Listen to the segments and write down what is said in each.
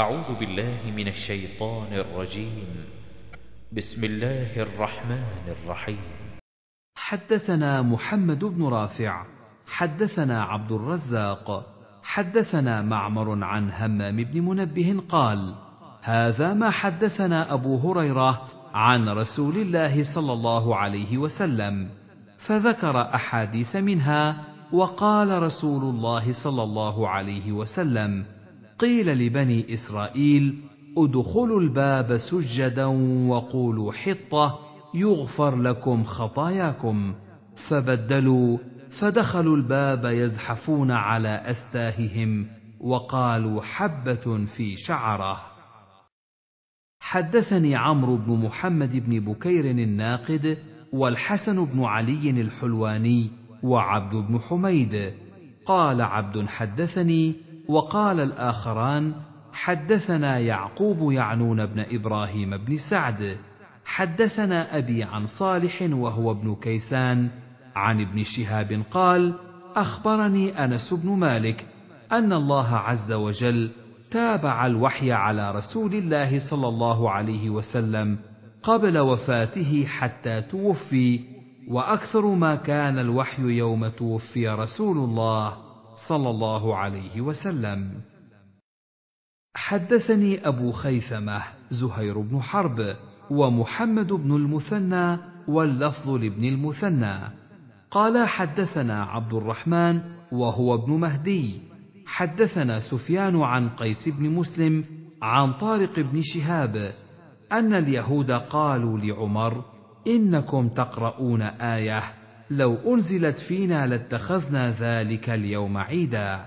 أعوذ بالله من الشيطان الرجيم بسم الله الرحمن الرحيم حدثنا محمد بن رافع حدثنا عبد الرزاق حدثنا معمر عن همام بن منبه قال هذا ما حدثنا أبو هريرة عن رسول الله صلى الله عليه وسلم فذكر أحاديث منها وقال رسول الله صلى الله عليه وسلم قيل لبني إسرائيل ادخلوا الباب سجدا وقولوا حطة يغفر لكم خطاياكم فبدلوا فدخلوا الباب يزحفون على أستاههم وقالوا حبة في شعرة حدثني عمرو بن محمد بن بكير الناقد والحسن بن علي الحلواني وعبد بن حميد قال عبد حدثني وقال الآخران حدثنا يعقوب يعنون بن إبراهيم بن سعد حدثنا أبي عن صالح وهو ابن كيسان عن ابن شهاب قال أخبرني أنس بن مالك أن الله عز وجل تابع الوحي على رسول الله صلى الله عليه وسلم قبل وفاته حتى توفي وأكثر ما كان الوحي يوم توفي رسول الله صلى الله عليه وسلم حدثني ابو خيثمه زهير بن حرب ومحمد بن المثنى واللفظ لابن المثنى قال حدثنا عبد الرحمن وهو ابن مهدي حدثنا سفيان عن قيس بن مسلم عن طارق بن شهاب ان اليهود قالوا لعمر انكم تقرؤون ايه لو انزلت فينا لاتخذنا ذلك اليوم عيدا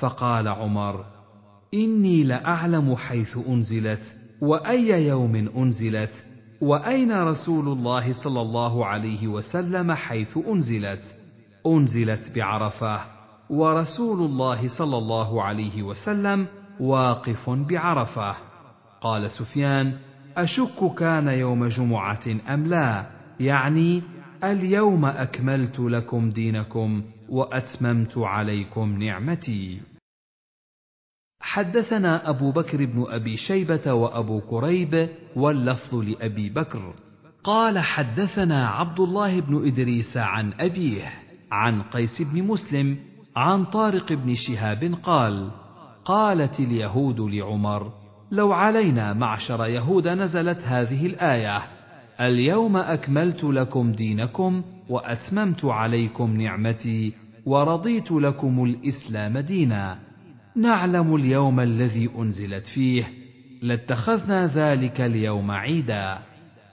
فقال عمر اني لاعلم حيث انزلت واي يوم انزلت واين رسول الله صلى الله عليه وسلم حيث انزلت انزلت بعرفه ورسول الله صلى الله عليه وسلم واقف بعرفه قال سفيان اشك كان يوم جمعه ام لا يعني اليوم اكملت لكم دينكم واتممت عليكم نعمتي حدثنا ابو بكر بن ابي شيبه وابو كريب واللفظ لابي بكر قال حدثنا عبد الله بن ادريس عن ابيه عن قيس بن مسلم عن طارق بن شهاب قال قالت اليهود لعمر لو علينا معشر يهود نزلت هذه الايه اليوم اكملت لكم دينكم واتممت عليكم نعمتي ورضيت لكم الاسلام دينا نعلم اليوم الذي انزلت فيه لاتخذنا ذلك اليوم عيدا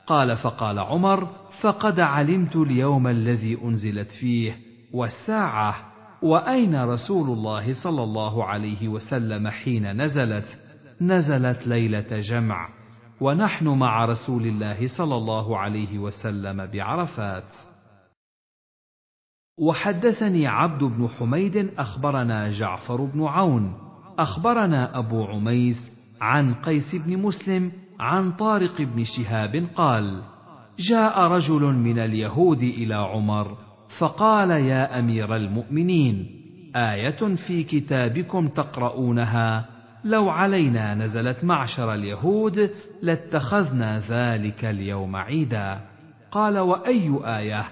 قال فقال عمر فقد علمت اليوم الذي انزلت فيه والساعه واين رسول الله صلى الله عليه وسلم حين نزلت نزلت ليله جمع ونحن مع رسول الله صلى الله عليه وسلم بعرفات وحدثني عبد بن حميد اخبرنا جعفر بن عون اخبرنا ابو عميس عن قيس بن مسلم عن طارق بن شهاب قال جاء رجل من اليهود الى عمر فقال يا امير المؤمنين ايه في كتابكم تقرؤونها لو علينا نزلت معشر اليهود لاتخذنا ذلك اليوم عيدا قال واي ايه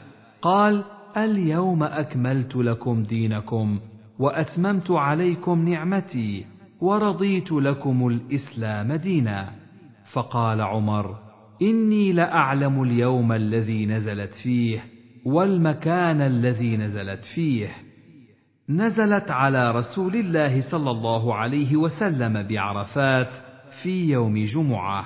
قال اليوم اكملت لكم دينكم واتممت عليكم نعمتي ورضيت لكم الاسلام دينا فقال عمر اني لاعلم اليوم الذي نزلت فيه والمكان الذي نزلت فيه نزلت على رسول الله صلى الله عليه وسلم بعرفات في يوم جمعه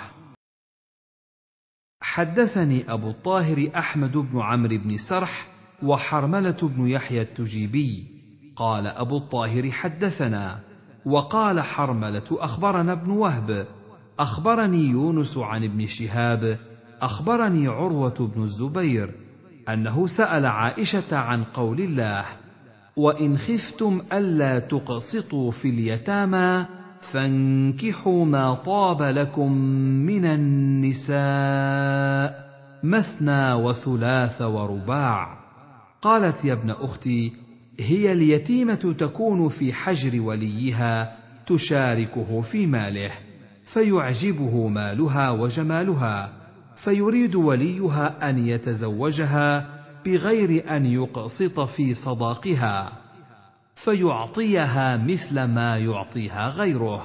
حدثني ابو الطاهر احمد بن عمرو بن سرح وحرمله بن يحيى التجيبي قال ابو الطاهر حدثنا وقال حرمله اخبرنا ابن وهب اخبرني يونس عن ابن شهاب اخبرني عروه بن الزبير انه سال عائشه عن قول الله وان خفتم الا تقسطوا في اليتامى فانكحوا ما طاب لكم من النساء مثنى وثلاث ورباع قالت يا ابن اختي هي اليتيمه تكون في حجر وليها تشاركه في ماله فيعجبه مالها وجمالها فيريد وليها ان يتزوجها بغير ان يقسط في صداقها فيعطيها مثل ما يعطيها غيره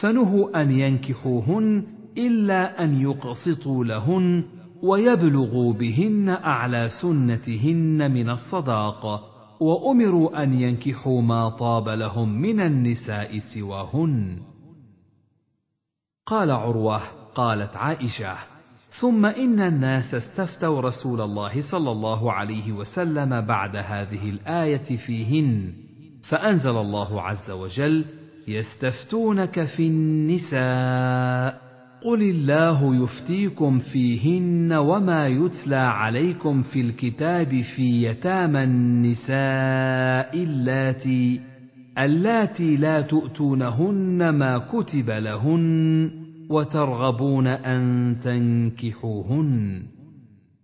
فنهوا ان ينكحوهن الا ان يقسطوا لهن ويبلغوا بهن اعلى سنتهن من الصداق وامروا ان ينكحوا ما طاب لهم من النساء سواهن قال عروه قالت عائشه ثم ان الناس استفتوا رسول الله صلى الله عليه وسلم بعد هذه الايه فيهن فانزل الله عز وجل يستفتونك في النساء قل الله يفتيكم فيهن وما يتلى عليكم في الكتاب في يتامى النساء اللاتي اللاتي لا تؤتونهن ما كتب لهن وترغبون ان تنكحوهن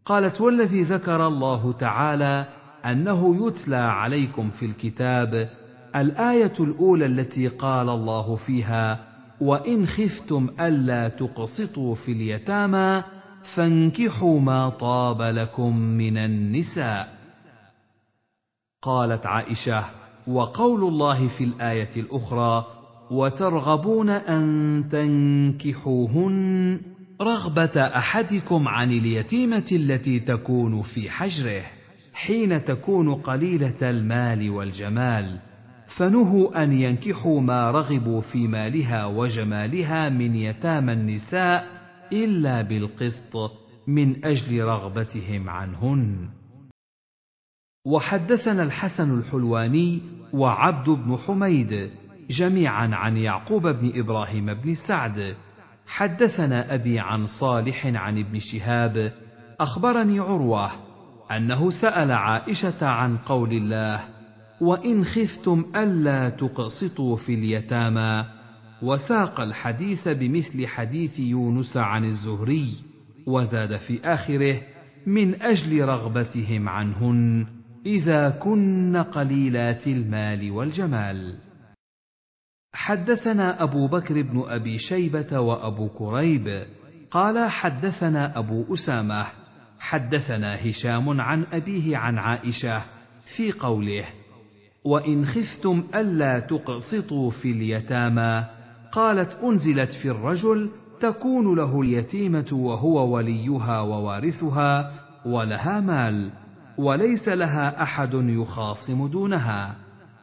قالت والذي ذكر الله تعالى انه يتلى عليكم في الكتاب الايه الاولى التي قال الله فيها وان خفتم الا تقسطوا في اليتامى فانكحوا ما طاب لكم من النساء قالت عائشه وقول الله في الايه الاخرى وترغبون ان تنكحوهن رغبه احدكم عن اليتيمه التي تكون في حجره حين تكون قليله المال والجمال فنهوا ان ينكحوا ما رغبوا في مالها وجمالها من يتامى النساء الا بالقسط من اجل رغبتهم عنهن وحدثنا الحسن الحلواني وعبد بن حميد جميعا عن يعقوب بن ابراهيم بن سعد حدثنا ابي عن صالح عن ابن شهاب اخبرني عروه انه سال عائشه عن قول الله وان خفتم الا تقسطوا في اليتامى وساق الحديث بمثل حديث يونس عن الزهري وزاد في اخره من اجل رغبتهم عنهن اذا كن قليلات المال والجمال حدثنا أبو بكر بن أبي شيبة وأبو كريب قال حدثنا أبو أسامة حدثنا هشام عن أبيه عن عائشة في قوله وإن خفتم ألا تقسطوا في اليتامى قالت أنزلت في الرجل تكون له اليتيمة وهو وليها ووارثها ولها مال وليس لها أحد يخاصم دونها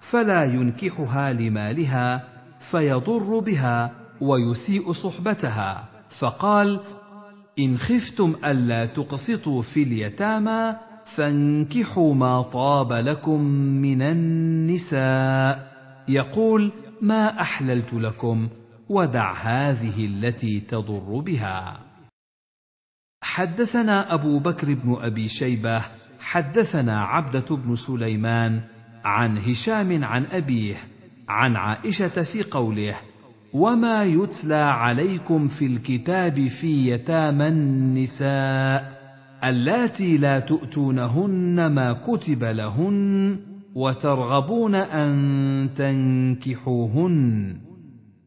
فلا ينكحها لمالها فيضر بها ويسيء صحبتها فقال ان خفتم الا تقسطوا في اليتامى فانكحوا ما طاب لكم من النساء يقول ما احللت لكم ودع هذه التي تضر بها حدثنا ابو بكر بن ابي شيبه حدثنا عبده بن سليمان عن هشام عن ابيه عن عائشه في قوله وما يتلى عليكم في الكتاب في يتامى النساء اللاتي لا تؤتونهن ما كتب لهن وترغبون ان تنكحوهن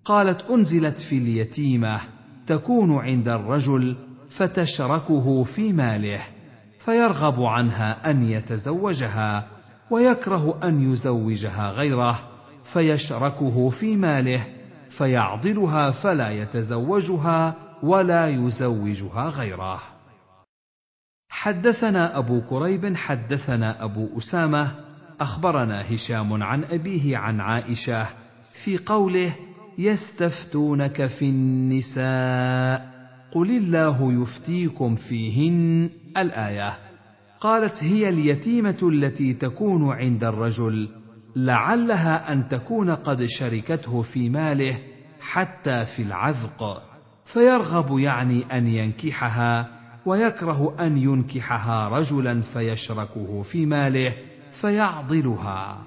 قالت انزلت في اليتيمه تكون عند الرجل فتشركه في ماله فيرغب عنها ان يتزوجها ويكره ان يزوجها غيره فيشركه في ماله فيعضلها فلا يتزوجها ولا يزوجها غيره حدثنا ابو كريب حدثنا ابو اسامه اخبرنا هشام عن ابيه عن عائشه في قوله يستفتونك في النساء قل الله يفتيكم فيهن الايه قالت هي اليتيمه التي تكون عند الرجل لعلها ان تكون قد شركته في ماله حتى في العذق فيرغب يعني ان ينكحها ويكره ان ينكحها رجلا فيشركه في ماله فيعضلها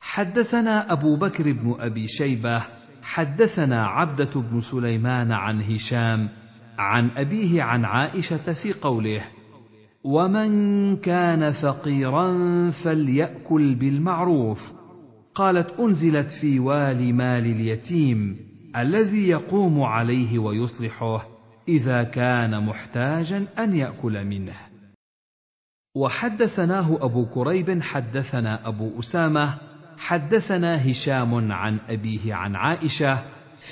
حدثنا ابو بكر بن ابي شيبه حدثنا عبده بن سليمان عن هشام عن ابيه عن عائشه في قوله ومن كان فقيرا فليأكل بالمعروف قالت أنزلت في وال مال اليتيم الذي يقوم عليه ويصلحه إذا كان محتاجا أن يأكل منه وحدثناه أبو كريب حدثنا أبو أسامة حدثنا هشام عن أبيه عن عائشة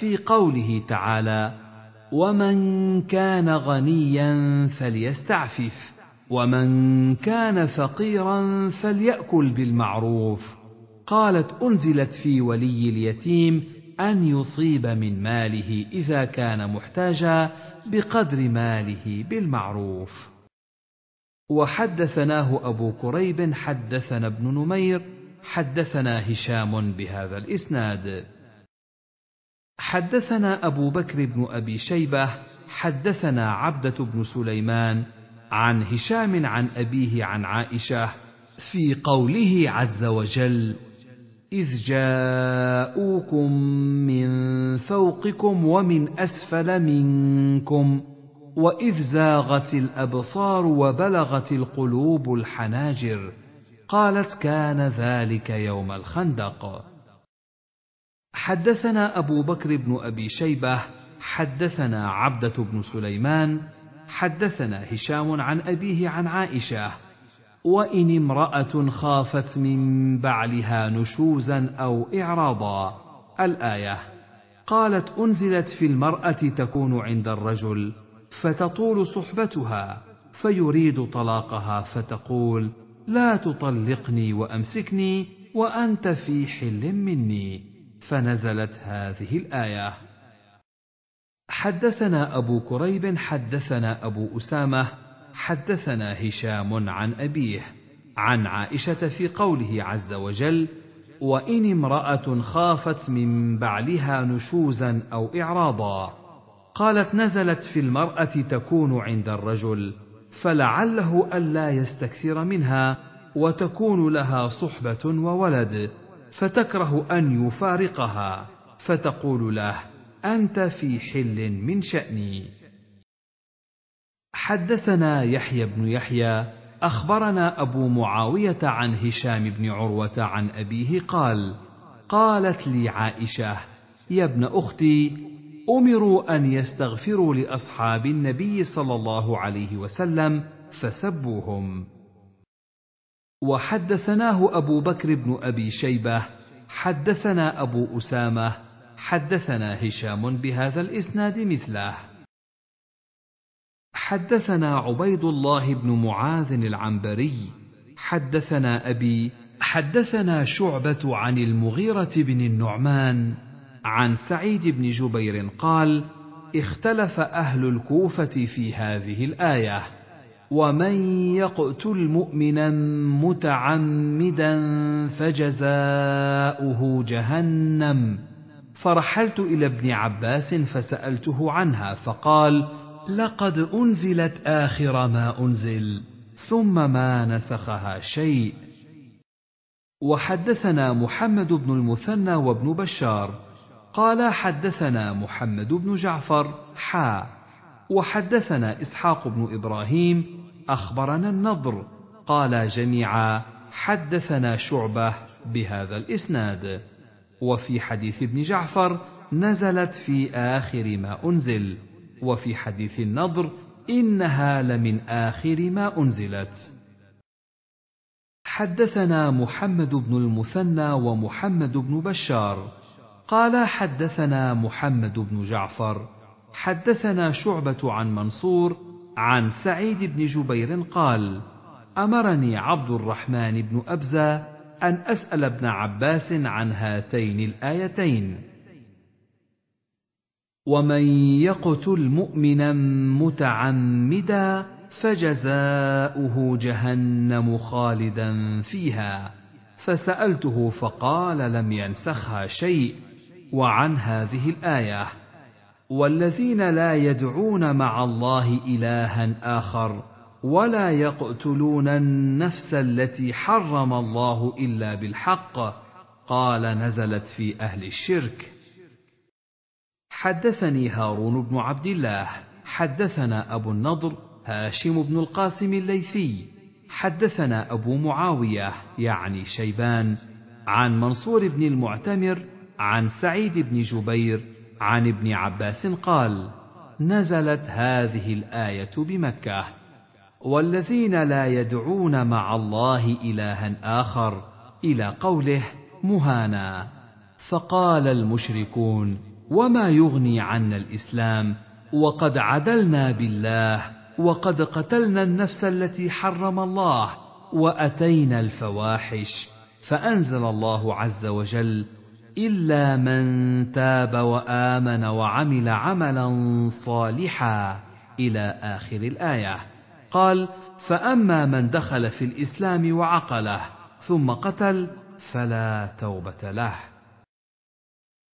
في قوله تعالى ومن كان غنيا فليستعفف ومن كان فقيرا فليأكل بالمعروف قالت أنزلت في ولي اليتيم أن يصيب من ماله إذا كان محتاجا بقدر ماله بالمعروف وحدثناه أبو كريب حدثنا ابن نمير حدثنا هشام بهذا الإسناد حدثنا أبو بكر بن أبي شيبة حدثنا عبدة بن سليمان عن هشام عن أبيه عن عائشة في قوله عز وجل: إذ جاءوكم من فوقكم ومن أسفل منكم وإذ زاغت الأبصار وبلغت القلوب الحناجر قالت كان ذلك يوم الخندق حدثنا أبو بكر بن أبي شيبة حدثنا عبدة بن سليمان حدثنا هشام عن أبيه عن عائشة وإن امرأة خافت من بعلها نشوزا أو إعراضا الآية قالت أنزلت في المرأة تكون عند الرجل فتطول صحبتها فيريد طلاقها فتقول لا تطلقني وأمسكني وأنت في حل مني فنزلت هذه الآية حدثنا أبو كريب حدثنا أبو أسامة حدثنا هشام عن أبيه عن عائشة في قوله عز وجل: وإن امرأة خافت من بعلها نشوزا أو إعراضا، قالت نزلت في المرأة تكون عند الرجل، فلعله ألا يستكثر منها، وتكون لها صحبة وولد، فتكره أن يفارقها، فتقول له: انت في حل من شاني حدثنا يحيى بن يحيى اخبرنا ابو معاويه عن هشام بن عروه عن ابيه قال قالت لي عائشه يا ابن اختي امروا ان يستغفروا لاصحاب النبي صلى الله عليه وسلم فسبوهم وحدثناه ابو بكر بن ابي شيبه حدثنا ابو اسامه حدثنا هشام بهذا الاسناد مثله حدثنا عبيد الله بن معاذ العنبري حدثنا ابي حدثنا شعبه عن المغيره بن النعمان عن سعيد بن جبير قال اختلف اهل الكوفه في هذه الايه ومن يقتل مؤمنا متعمدا فجزاؤه جهنم فرحلت الى ابن عباس فسالته عنها فقال لقد انزلت اخر ما انزل ثم ما نسخها شيء وحدثنا محمد بن المثنى وابن بشار قال حدثنا محمد بن جعفر حا وحدثنا اسحاق بن ابراهيم اخبرنا النضر قال جميعا حدثنا شعبه بهذا الاسناد وفي حديث ابن جعفر نزلت في آخر ما أنزل وفي حديث النضر إنها لمن آخر ما أنزلت حدثنا محمد بن المثنى ومحمد بن بشار قال حدثنا محمد بن جعفر حدثنا شعبة عن منصور عن سعيد بن جبير قال أمرني عبد الرحمن بن أبزة ان اسال ابن عباس عن هاتين الايتين ومن يقتل مؤمنا متعمدا فجزاؤه جهنم خالدا فيها فسالته فقال لم ينسخها شيء وعن هذه الايه والذين لا يدعون مع الله الها اخر ولا يقتلون النفس التي حرم الله الا بالحق قال نزلت في اهل الشرك حدثني هارون بن عبد الله حدثنا ابو النضر هاشم بن القاسم الليثي حدثنا ابو معاويه يعني شيبان عن منصور بن المعتمر عن سعيد بن جبير عن ابن عباس قال نزلت هذه الايه بمكه والذين لا يدعون مع الله الها اخر الى قوله مهانا فقال المشركون وما يغني عنا الاسلام وقد عدلنا بالله وقد قتلنا النفس التي حرم الله واتينا الفواحش فانزل الله عز وجل الا من تاب وامن وعمل عملا صالحا الى اخر الايه قال فاما من دخل في الاسلام وعقله ثم قتل فلا توبه له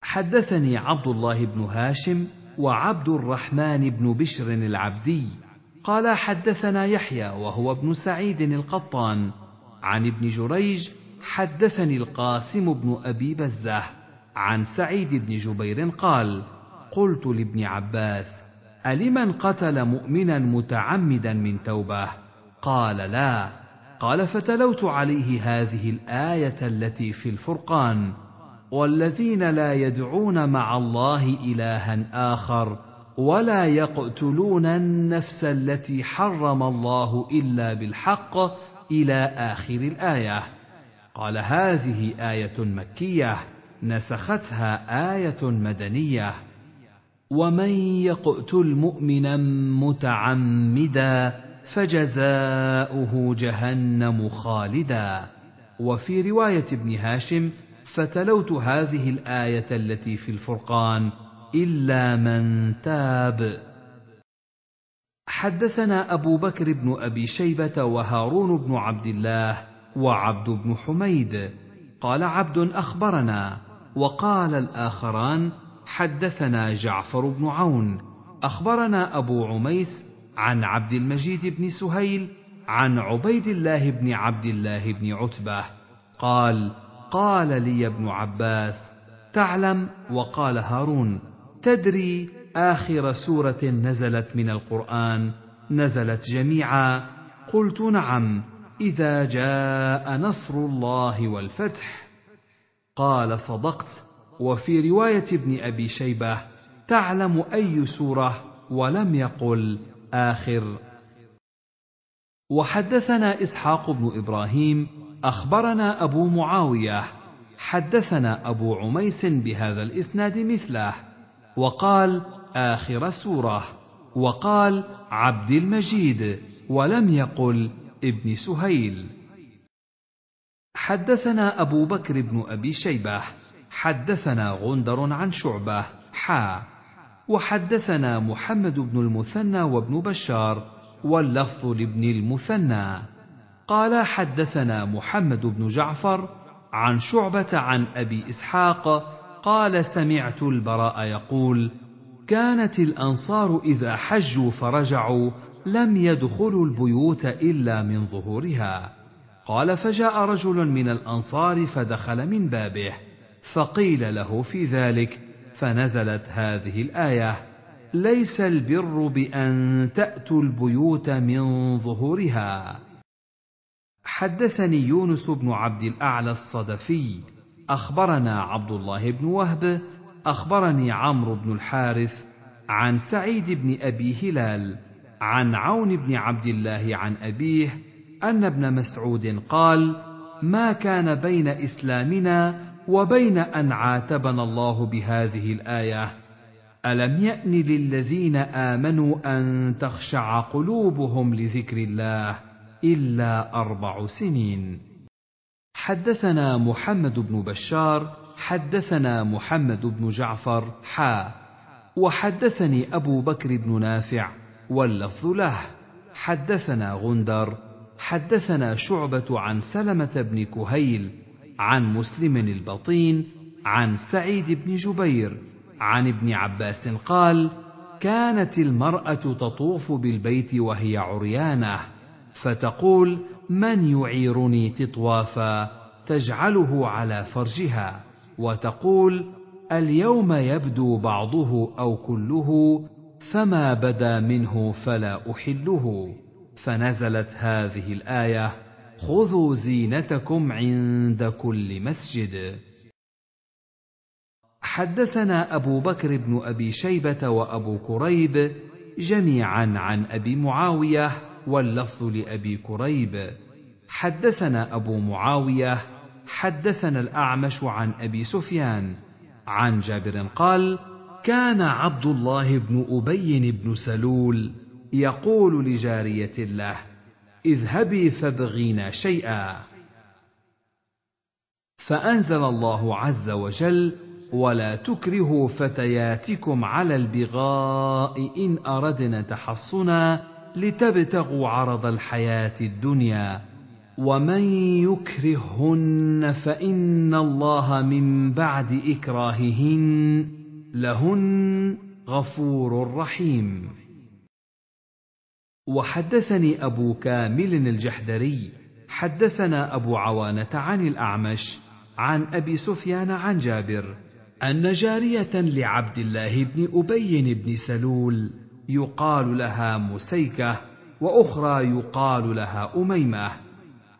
حدثني عبد الله بن هاشم وعبد الرحمن بن بشر العبدي قال حدثنا يحيى وهو ابن سعيد القطان عن ابن جريج حدثني القاسم بن ابي بزه عن سعيد بن جبير قال قلت لابن عباس ألمن قتل مؤمنا متعمدا من توبة قال لا قال فتلوت عليه هذه الآية التي في الفرقان والذين لا يدعون مع الله إلها آخر ولا يقتلون النفس التي حرم الله إلا بالحق إلى آخر الآية قال هذه آية مكية نسختها آية مدنية ومن يقتل مؤمنا متعمدا فجزاؤه جهنم خالدا وفي روايه ابن هاشم فتلوت هذه الايه التي في الفرقان الا من تاب حدثنا ابو بكر بن ابي شيبه وهارون بن عبد الله وعبد بن حميد قال عبد اخبرنا وقال الاخران حدثنا جعفر بن عون اخبرنا ابو عميس عن عبد المجيد بن سهيل عن عبيد الله بن عبد الله بن عتبه قال قال لي ابن عباس تعلم وقال هارون تدري اخر سوره نزلت من القران نزلت جميعا قلت نعم اذا جاء نصر الله والفتح قال صدقت وفي رواية ابن أبي شيبة تعلم أي سورة ولم يقل آخر وحدثنا إسحاق بن إبراهيم أخبرنا أبو معاوية حدثنا أبو عميس بهذا الإسناد مثله وقال آخر سورة وقال عبد المجيد ولم يقل ابن سهيل حدثنا أبو بكر بن أبي شيبة حدثنا غندر عن شعبة حا وحدثنا محمد بن المثنى وابن بشار واللفظ لابن المثنى قال حدثنا محمد بن جعفر عن شعبة عن أبي إسحاق قال سمعت البراء يقول كانت الأنصار إذا حجوا فرجعوا لم يدخلوا البيوت إلا من ظهورها قال فجاء رجل من الأنصار فدخل من بابه فقيل له في ذلك فنزلت هذه الايه ليس البر بان تاتوا البيوت من ظهورها حدثني يونس بن عبد الاعلى الصدفي اخبرنا عبد الله بن وهب اخبرني عمرو بن الحارث عن سعيد بن ابي هلال عن عون بن عبد الله عن ابيه ان ابن مسعود قال ما كان بين اسلامنا وبين ان عاتبنا الله بهذه الايه الم يان للذين امنوا ان تخشع قلوبهم لذكر الله الا اربع سنين حدثنا محمد بن بشار حدثنا محمد بن جعفر حا وحدثني ابو بكر بن نافع واللفظ له حدثنا غندر حدثنا شعبه عن سلمه بن كهيل عن مسلم البطين عن سعيد بن جبير عن ابن عباس قال كانت المراه تطوف بالبيت وهي عريانه فتقول من يعيرني تطوافا تجعله على فرجها وتقول اليوم يبدو بعضه او كله فما بدا منه فلا احله فنزلت هذه الايه خذوا زينتكم عند كل مسجد حدثنا ابو بكر بن ابي شيبه وابو كريب جميعا عن ابي معاويه واللفظ لابي كريب حدثنا ابو معاويه حدثنا الاعمش عن ابي سفيان عن جابر قال كان عبد الله بن ابي بن سلول يقول لجاريه الله اذهبي فابغينا شيئا فانزل الله عز وجل ولا تكرهوا فتياتكم على البغاء ان اردنا تحصنا لتبتغوا عرض الحياه الدنيا ومن يكرههن فان الله من بعد اكراههن لهن غفور رحيم وحدثني ابو كامل الجحدري حدثنا ابو عوانه عن الاعمش عن ابي سفيان عن جابر ان جاريه لعبد الله بن ابي بن سلول يقال لها مسيكه واخرى يقال لها اميمه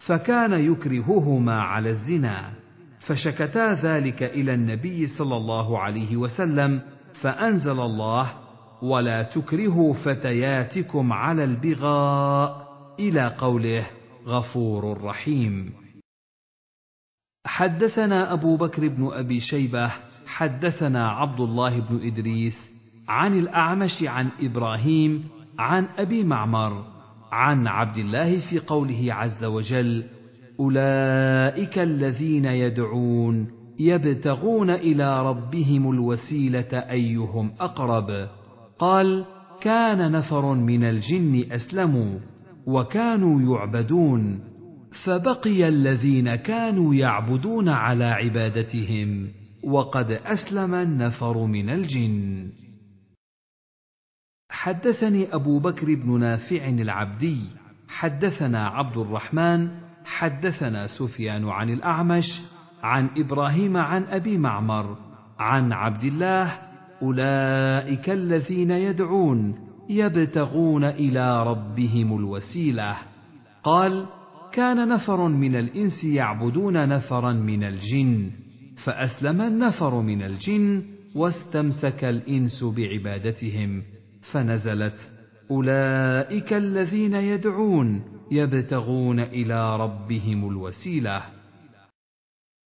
فكان يكرههما على الزنا فشكتا ذلك الى النبي صلى الله عليه وسلم فانزل الله ولا تكرهوا فتياتكم على البغاء الى قوله غفور رحيم حدثنا ابو بكر بن ابي شيبه حدثنا عبد الله بن ادريس عن الاعمش عن ابراهيم عن ابي معمر عن عبد الله في قوله عز وجل اولئك الذين يدعون يبتغون الى ربهم الوسيله ايهم اقرب قال كان نفر من الجن اسلموا وكانوا يعبدون فبقي الذين كانوا يعبدون على عبادتهم وقد اسلم النفر من الجن حدثني ابو بكر بن نافع العبدي حدثنا عبد الرحمن حدثنا سفيان عن الاعمش عن ابراهيم عن ابي معمر عن عبد الله أولئك الذين يدعون يبتغون إلى ربهم الوسيلة قال كان نفر من الإنس يعبدون نفرا من الجن فأسلم النفر من الجن واستمسك الإنس بعبادتهم فنزلت أولئك الذين يدعون يبتغون إلى ربهم الوسيلة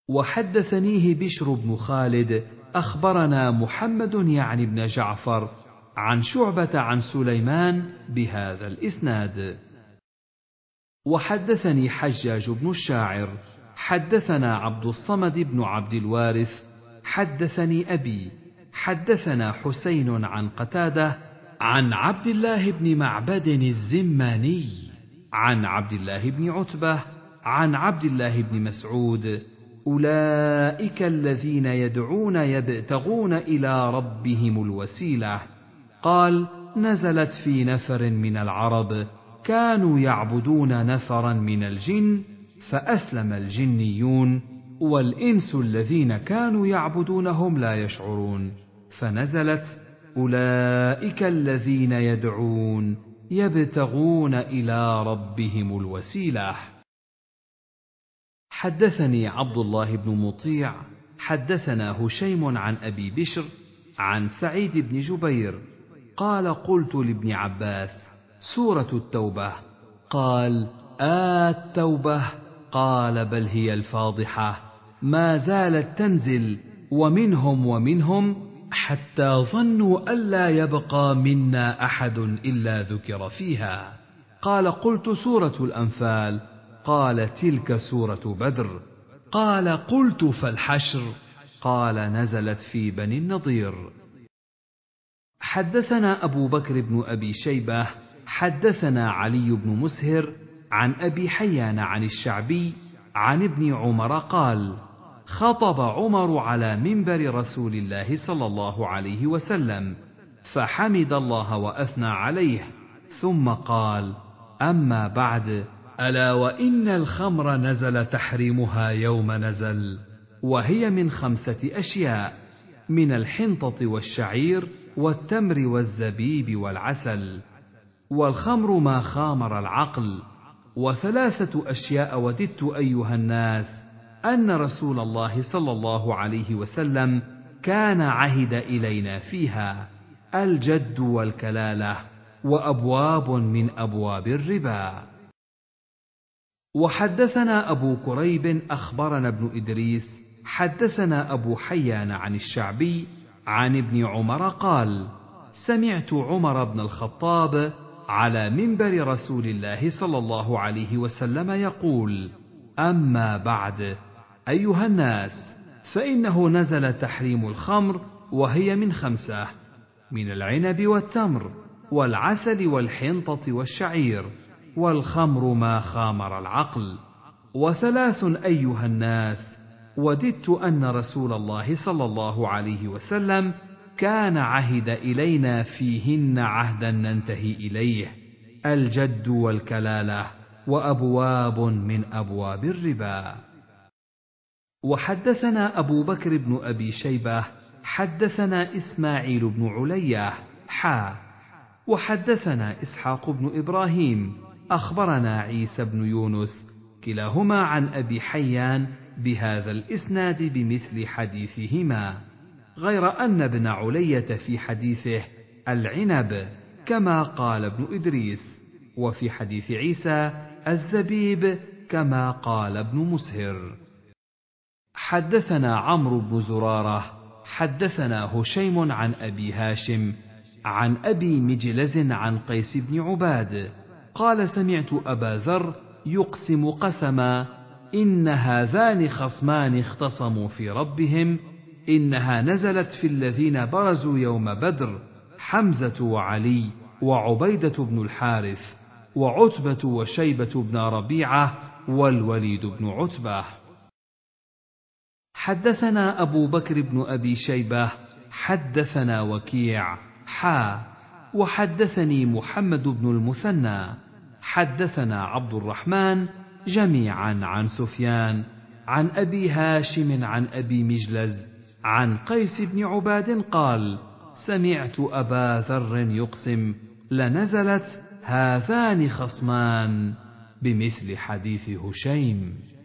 وحدثنيه بشر بن خالد اخبرنا محمد يعني بن جعفر عن شعبه عن سليمان بهذا الاسناد وحدثني حجاج بن الشاعر حدثنا عبد الصمد بن عبد الوارث حدثني ابي حدثنا حسين عن قتاده عن عبد الله بن معبد الزماني عن عبد الله بن عتبه عن عبد الله بن مسعود اولئك الذين يدعون يبتغون الى ربهم الوسيله قال نزلت في نفر من العرب كانوا يعبدون نفرا من الجن فاسلم الجنيون والانس الذين كانوا يعبدونهم لا يشعرون فنزلت اولئك الذين يدعون يبتغون الى ربهم الوسيله حدثني عبد الله بن مطيع حدثنا هشيم عن ابي بشر عن سعيد بن جبير قال قلت لابن عباس سوره التوبه قال آه التوبه قال بل هي الفاضحه ما زالت تنزل ومنهم ومنهم حتى ظنوا الا يبقى منا احد الا ذكر فيها قال قلت سوره الانفال قال تلك سورة بدر قال قلت فالحشر قال نزلت في بني النضير حدثنا أبو بكر بن أبي شيبة حدثنا علي بن مسهر عن أبي حيان عن الشعبي عن ابن عمر قال خطب عمر على منبر رسول الله صلى الله عليه وسلم فحمد الله واثنى عليه ثم قال اما بعد الا وان الخمر نزل تحريمها يوم نزل وهي من خمسه اشياء من الحنطه والشعير والتمر والزبيب والعسل والخمر ما خامر العقل وثلاثه اشياء وددت ايها الناس ان رسول الله صلى الله عليه وسلم كان عهد الينا فيها الجد والكلاله وابواب من ابواب الربا وحدثنا أبو كريب أخبرنا ابن إدريس حدثنا أبو حيان عن الشعبي عن ابن عمر قال سمعت عمر بن الخطاب على منبر رسول الله صلى الله عليه وسلم يقول أما بعد أيها الناس فإنه نزل تحريم الخمر وهي من خمسة من العنب والتمر والعسل والحنطة والشعير والخمر ما خامر العقل وثلاث ايها الناس وددت ان رسول الله صلى الله عليه وسلم كان عهد الينا فيهن عهدا ننتهي اليه الجد والكلاله وابواب من ابواب الربا وحدثنا ابو بكر بن ابي شيبه حدثنا اسماعيل بن عليا حا وحدثنا اسحاق بن ابراهيم اخبرنا عيسى بن يونس كلاهما عن ابي حيان بهذا الاسناد بمثل حديثهما غير ان ابن عليه في حديثه العنب كما قال ابن ادريس وفي حديث عيسى الزبيب كما قال ابن مسهر حدثنا عمرو بن زراره حدثنا هشيم عن ابي هاشم عن ابي مجلز عن قيس بن عباد قال سمعت ابا ذر يقسم قسما ان هذان خصمان اختصموا في ربهم انها نزلت في الذين برزوا يوم بدر حمزه وعلي وعبيده بن الحارث وعتبه وشيبه بن ربيعه والوليد بن عتبه حدثنا ابو بكر بن ابي شيبه حدثنا وكيع حا وحدثني محمد بن المثنى حدثنا عبد الرحمن جميعا عن سفيان عن ابي هاشم عن ابي مجلز عن قيس بن عباد قال سمعت ابا ذر يقسم لنزلت هذان خصمان بمثل حديث هشيم